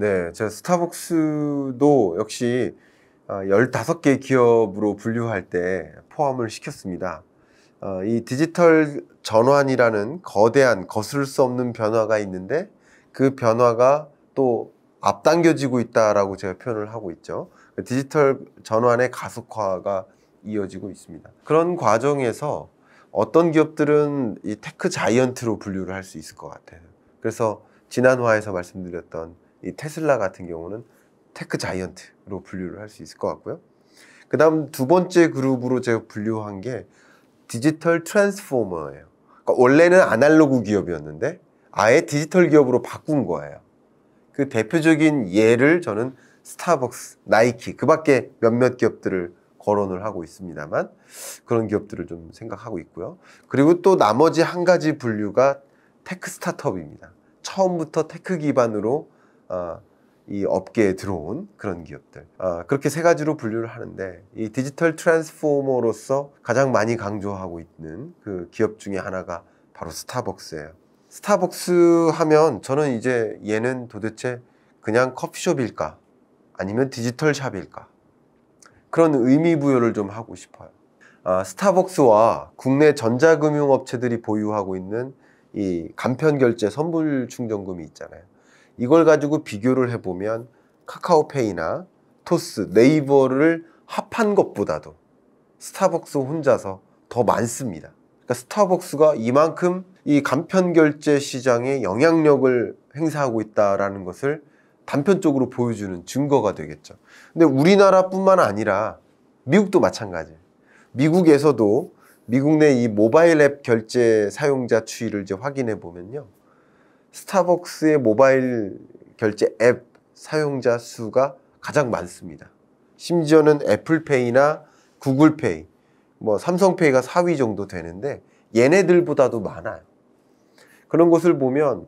네, 제 스타벅스도 역시 15개 아, 기업으로 분류할 때 포함을 시켰습니다. 어, 이 디지털 전환이라는 거대한 거슬 수 없는 변화가 있는데 그 변화가 또 앞당겨지고 있다라고 제가 표현을 하고 있죠. 그 디지털 전환의 가속화가 이어지고 있습니다. 그런 과정에서 어떤 기업들은 이 테크 자이언트로 분류를 할 수 있을 것 같아요. 그래서 지난 화에서 말씀드렸던 이 테슬라 같은 경우는 테크 자이언트로 분류를 할 수 있을 것 같고요. 그 다음 두 번째 그룹으로 제가 분류한 게 디지털 트랜스포머예요. 그러니까 원래는 아날로그 기업이었는데 아예 디지털 기업으로 바꾼 거예요. 그 대표적인 예를 저는 스타벅스, 나이키 그 밖에 몇몇 기업들을 거론을 하고 있습니다만 그런 기업들을 좀 생각하고 있고요. 그리고 또 나머지 한 가지 분류가 테크 스타트업입니다. 처음부터 테크 기반으로 어, 이 업계에 들어온 그런 기업들. 어, 그렇게 세 가지로 분류를 하는데 이 디지털 트랜스포머로서 가장 많이 강조하고 있는 그 기업 중에 하나가 바로 스타벅스예요. 스타벅스 하면 저는 이제 얘는 도대체 그냥 커피숍일까? 아니면 디지털 샵일까? 그런 의미 부여를 좀 하고 싶어요. 어, 스타벅스와 국내 전자금융업체들이 보유하고 있는 이 간편결제 선불 충전금이 있잖아요. 이걸 가지고 비교를 해보면 카카오페이나 토스, 네이버를 합한 것보다도 스타벅스 혼자서 더 많습니다. 그러니까 스타벅스가 이만큼 이 간편 결제 시장에 영향력을 행사하고 있다라는 것을 단편적으로 보여주는 증거가 되겠죠. 근데 우리나라뿐만 아니라 미국도 마찬가지예요. 미국에서도 미국 내 이 모바일 앱 결제 사용자 추이를 이제 확인해 보면요. 스타벅스의 모바일 결제 앱 사용자 수가 가장 많습니다. 심지어는 애플페이나 구글페이, 뭐 삼성페이가 4위 정도 되는데 얘네들보다도 많아요. 그런 것을 보면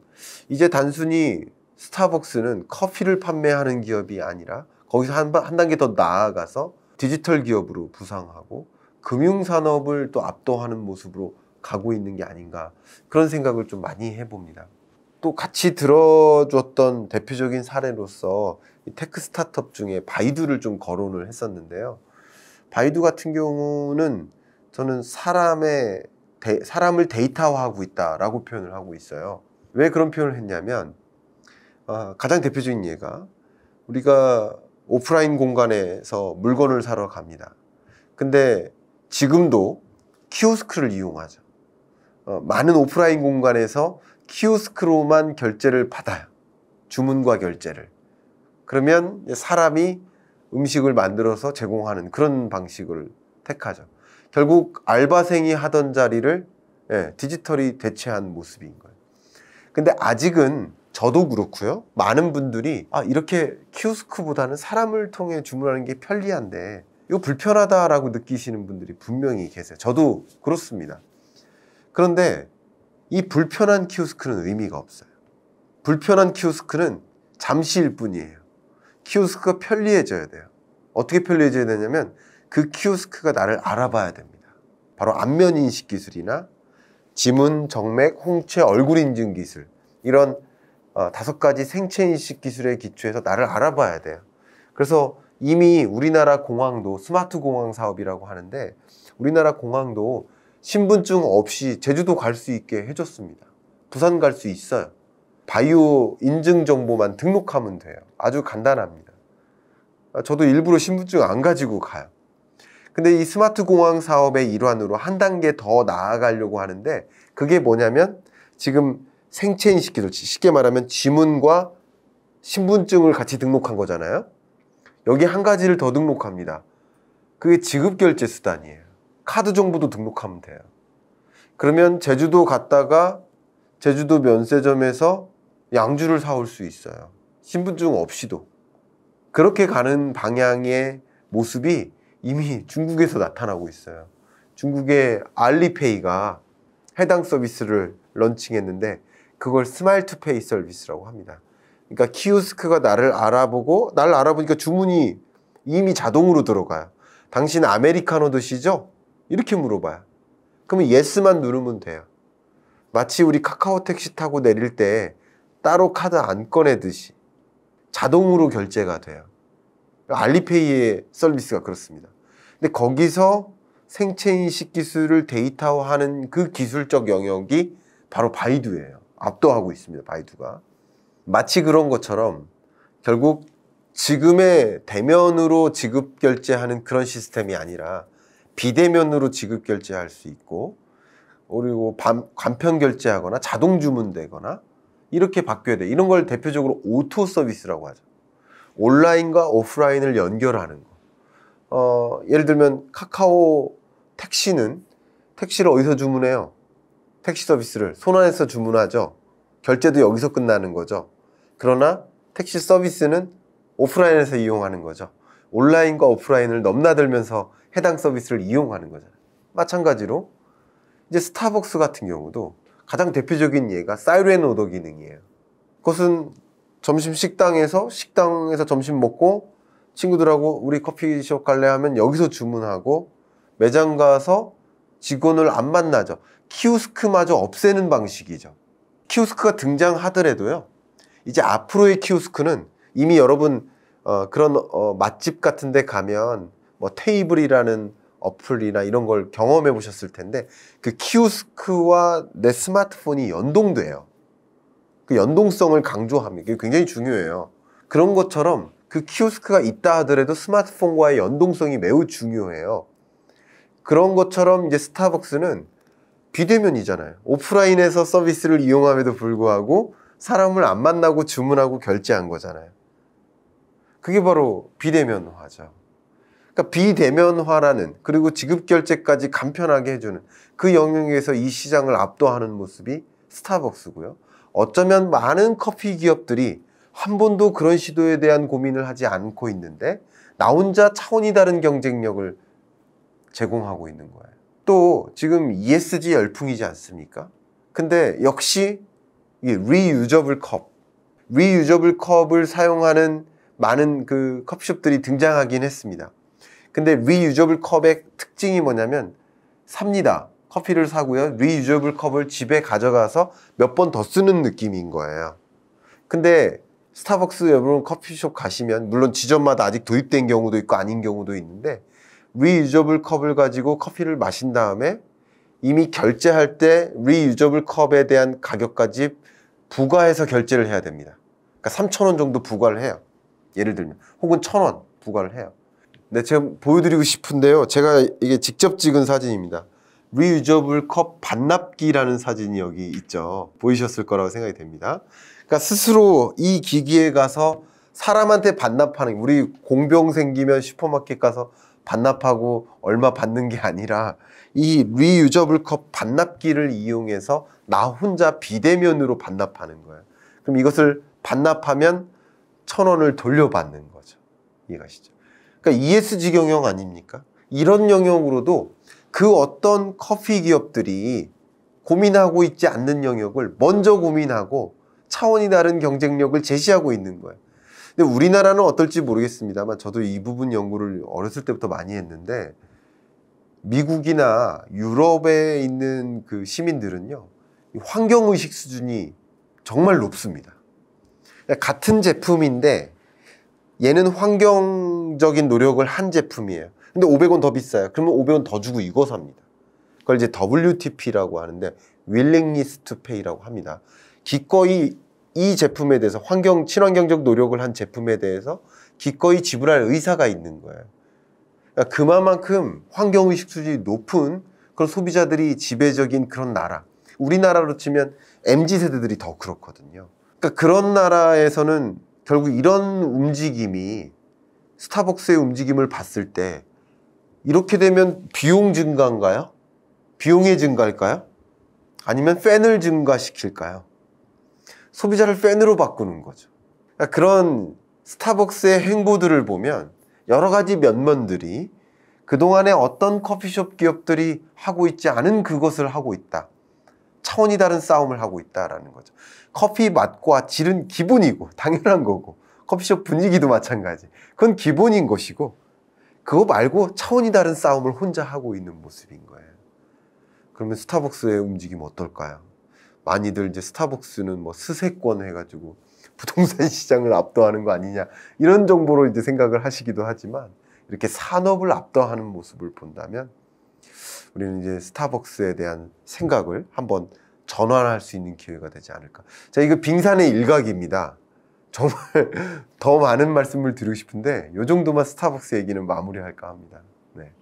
이제 단순히 스타벅스는 커피를 판매하는 기업이 아니라 거기서 한, 한 단계 더 나아가서 디지털 기업으로 부상하고 금융산업을 또 압도하는 모습으로 가고 있는 게 아닌가 그런 생각을 좀 많이 해봅니다. 또 같이 들어줬던 대표적인 사례로서 테크 스타트업 중에 바이두를 좀 거론을 했었는데요. 바이두 같은 경우는 저는 사람의 데, 사람을 데이터화하고 있다라고 표현을 하고 있어요. 왜 그런 표현을 했냐면 어, 가장 대표적인 예가 우리가 오프라인 공간에서 물건을 사러 갑니다. 근데 지금도 키오스크를 이용하죠. 어, 많은 오프라인 공간에서 키오스크로만 결제를 받아요. 주문과 결제를. 그러면 사람이 음식을 만들어서 제공하는 그런 방식을 택하죠. 결국 알바생이 하던 자리를 예, 디지털이 대체한 모습인 거예요. 근데 아직은 저도 그렇고요. 많은 분들이 아, 이렇게 키오스크보다는 사람을 통해 주문하는 게 편리한데 이거 불편하다라고 느끼시는 분들이 분명히 계세요. 저도 그렇습니다. 그런데 이 불편한 키오스크는 의미가 없어요. 불편한 키오스크는 잠시일 뿐이에요. 키오스크가 편리해져야 돼요. 어떻게 편리해져야 되냐면 그 키오스크가 나를 알아봐야 됩니다. 바로 안면 인식 기술이나 지문, 정맥, 홍채, 얼굴 인증 기술 이런 어, 다섯 가지 생체 인식 기술에기초해서 나를 알아봐야 돼요. 그래서 이미 우리나라 공항도 스마트 공항 사업이라고 하는데 우리나라 공항도 신분증 없이 제주도 갈 수 있게 해줬습니다. 부산 갈 수 있어요. 바이오 인증 정보만 등록하면 돼요. 아주 간단합니다. 아, 저도 일부러 신분증 안 가지고 가요. 근데 이 스마트 공항 사업의 일환으로 한 단계 더 나아가려고 하는데 그게 뭐냐면 지금 생체 인식기술, 쉽게 말하면 지문과 신분증을 같이 등록한 거잖아요. 여기 한 가지를 더 등록합니다. 그게 지급결제 수단이에요. 카드 정보도 등록하면 돼요. 그러면 제주도 갔다가 제주도 면세점에서 양주를 사올 수 있어요. 신분증 없이도. 그렇게 가는 방향의 모습이 이미 중국에서 나타나고 있어요. 중국의 알리페이가 해당 서비스를 런칭했는데 그걸 스마일투페이 서비스라고 합니다. 그러니까 키오스크가 나를 알아보고 나를 알아보니까 주문이 이미 자동으로 들어가요. 당신 아메리카노 드시죠? 이렇게 물어봐요. 그러면 예스만 누르면 돼요. 마치 우리 카카오 택시 타고 내릴 때 따로 카드 안 꺼내듯이 자동으로 결제가 돼요. 알리페이의 서비스가 그렇습니다. 근데 거기서 생체인식 기술을 데이터화하는 그 기술적 영역이 바로 바이두예요. 압도하고 있습니다. 바이두가. 마치 그런 것처럼 결국 지금의 대면으로 지급 결제하는 그런 시스템이 아니라 비대면으로 지급 결제할 수 있고 그리고 반, 간편 결제하거나 자동 주문되거나 이렇게 바뀌어야 돼. 이런 걸 대표적으로 오토 서비스라고 하죠. 온라인과 오프라인을 연결하는 거. 어, 예를 들면 카카오 택시는 택시를 어디서 주문해요? 택시 서비스를 손안에서 주문하죠. 결제도 여기서 끝나는 거죠. 그러나 택시 서비스는 오프라인에서 이용하는 거죠. 온라인과 오프라인을 넘나들면서 해당 서비스를 이용하는 거잖아요. 마찬가지로 이제 스타벅스 같은 경우도 가장 대표적인 예가 사이렌 오더 기능이에요. 그것은 점심 식당에서 식당에서 점심 먹고 친구들하고 우리 커피숍 갈래 하면 여기서 주문하고 매장 가서 직원을 안 만나죠. 키오스크마저 없애는 방식이죠. 키오스크가 등장하더라도요. 이제 앞으로의 키오스크는 이미 여러분 어, 그런 어, 맛집 같은 데 가면 뭐 테이블이라는 어플이나 이런 걸 경험해 보셨을 텐데 그 키오스크와 내 스마트폰이 연동돼요. 그 연동성을 강조합니다. 그게 굉장히 중요해요. 그런 것처럼 그 키오스크가 있다 하더라도 스마트폰과의 연동성이 매우 중요해요. 그런 것처럼 이제 스타벅스는 비대면이잖아요. 오프라인에서 서비스를 이용함에도 불구하고 사람을 안 만나고 주문하고 결제한 거잖아요. 그게 바로 비대면화죠. 그러니까 비대면화라는 그리고 지급 결제까지 간편하게 해주는 그 영역에서 이 시장을 압도하는 모습이 스타벅스고요. 어쩌면 많은 커피 기업들이 한 번도 그런 시도에 대한 고민을 하지 않고 있는데 나 혼자 차원이 다른 경쟁력을 제공하고 있는 거예요. 또 지금 ESG 열풍이지 않습니까? 근데 역시 이 리유저블 컵, 리유저블 컵을 사용하는 많은 그 커피숍들이 등장하긴 했습니다. 근데 리유저블 컵의 특징이 뭐냐면 삽니다. 커피를 사고요. 리유저블 컵을 집에 가져가서 몇 번 더 쓰는 느낌인 거예요. 근데 스타벅스 여러분 커피숍 가시면 물론 지점마다 아직 도입된 경우도 있고 아닌 경우도 있는데 리유저블 컵을 가지고 커피를 마신 다음에 이미 결제할 때 리유저블 컵에 대한 가격까지 부과해서 결제를 해야 됩니다. 그러니까 3,000원 정도 부과를 해요. 예를 들면 혹은 천 원 부과를 해요 네 제가 보여드리고 싶은데요 제가 이게 직접 찍은 사진입니다 리유저블 컵 반납기라는 사진이 여기 있죠 보이셨을 거라고 생각이 됩니다 그러니까 스스로 이 기기에 가서 사람한테 반납하는 우리 공병 생기면 슈퍼마켓 가서 반납하고 얼마 받는 게 아니라 이 리유저블 컵 반납기를 이용해서 나 혼자 비대면으로 반납하는 거예요 그럼 이것을 반납하면 천 원을 돌려받는 거죠. 이해가시죠? 그러니까 ESG 경영 아닙니까? 이런 영역으로도 그 어떤 커피 기업들이 고민하고 있지 않는 영역을 먼저 고민하고 차원이 다른 경쟁력을 제시하고 있는 거예요. 근데 우리나라는 어떨지 모르겠습니다만 저도 이 부분 연구를 어렸을 때부터 많이 했는데 미국이나 유럽에 있는 그 시민들은요 환경의식 수준이 정말 높습니다. 같은 제품인데 얘는 환경적인 노력을 한 제품이에요. 근데 500원 더 비싸요. 그러면 500원 더 주고 이거 삽니다. 그걸 이제 WTP라고 하는데 Willingness to Pay라고 합니다. 기꺼이 이 제품에 대해서 환경 친환경적 노력을 한 제품에 대해서 기꺼이 지불할 의사가 있는 거예요. 그러니까 그만큼 환경의식 수준이 높은 그런 소비자들이 지배적인 그런 나라. 우리나라로 치면 MZ 세대들이 더 그렇거든요. 그러니까 그런 나라에서는 결국 이런 움직임이 스타벅스의 움직임을 봤을 때 이렇게 되면 비용 증가인가요? 비용의 증가일까요? 아니면 팬을 증가시킬까요? 소비자를 팬으로 바꾸는 거죠. 그러니까 그런 스타벅스의 행보들을 보면 여러 가지 면면들이 그동안에 어떤 커피숍 기업들이 하고 있지 않은 그것을 하고 있다. 차원이 다른 싸움을 하고 있다라는 거죠. 커피 맛과 질은 기본이고 당연한 거고 커피숍 분위기도 마찬가지. 그건 기본인 것이고 그거 말고 차원이 다른 싸움을 혼자 하고 있는 모습인 거예요. 그러면 스타벅스의 움직임 어떨까요? 많이들 이제 스타벅스는 뭐 스세권 해가지고 부동산 시장을 압도하는 거 아니냐 이런 정보로 이제 생각을 하시기도 하지만 이렇게 산업을 압도하는 모습을 본다면 우리는 이제 스타벅스에 대한 생각을 한번 전환할 수 있는 기회가 되지 않을까. 자, 이거 빙산의 일각입니다. 정말 더 많은 말씀을 드리고 싶은데 요 정도만 스타벅스 얘기는 마무리할까 합니다. 네.